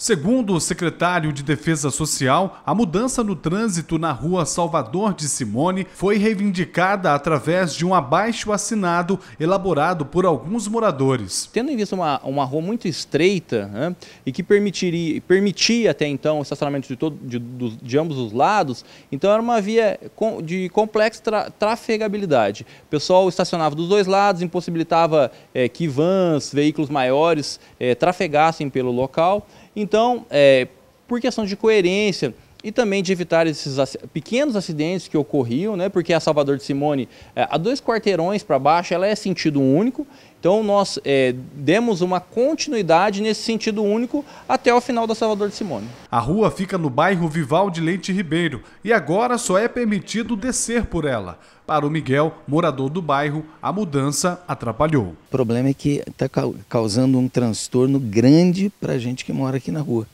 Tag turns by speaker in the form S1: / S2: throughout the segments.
S1: Segundo o secretário de Defesa Social, a mudança no trânsito na rua Salvador de Simone foi reivindicada através de um abaixo assinado elaborado por alguns moradores. Tendo em vista uma, uma rua muito estreita né, e que
S2: permitiria, permitia até então o estacionamento de, todo, de, de, ambos os lados, então era uma via de complexa tra, trafegabilidade. O pessoal estacionava dos dois lados, impossibilitava é, que vans, veículos maiores é, trafegassem pelo local. Então, então, é, por questão de coerência, e também de evitar esses ac pequenos acidentes que ocorriam, né? Porque a Salvador de Simone, é, eh, a dois quarteirões para baixo, ela é sentido único. Então nós é, demos uma continuidade nesse sentido único até o final da Salvador de Simone.
S1: A rua fica no bairro Vivaldi Leite Ribeiro e agora só é permitido descer por ela. Para o Miguel, morador do bairro, a mudança atrapalhou.
S3: O problema é que está causando um transtorno grande para a gente que mora aqui na rua.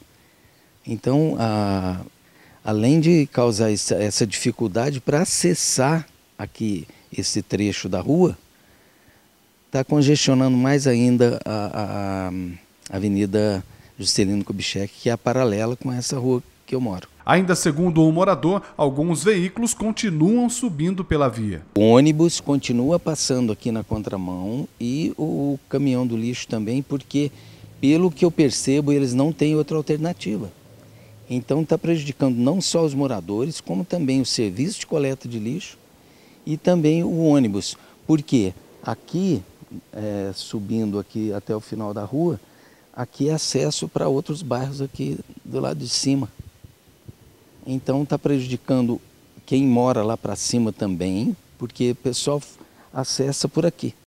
S3: Então a além de causar essa dificuldade para acessar aqui esse trecho da rua, está congestionando mais ainda a, a, a Avenida Juscelino Kubitschek, que é a paralela com essa rua que eu moro.
S1: Ainda segundo o morador, alguns veículos continuam subindo pela via.
S3: O ônibus continua passando aqui na contramão e o caminhão do lixo também, porque, pelo que eu percebo, eles não têm outra alternativa. Então está prejudicando não só os moradores, como também o serviço de coleta de lixo e também o ônibus. Porque aqui, é, subindo aqui até o final da rua, aqui é acesso para outros bairros aqui do lado de cima. Então está prejudicando quem mora lá para cima também, porque o pessoal acessa por aqui.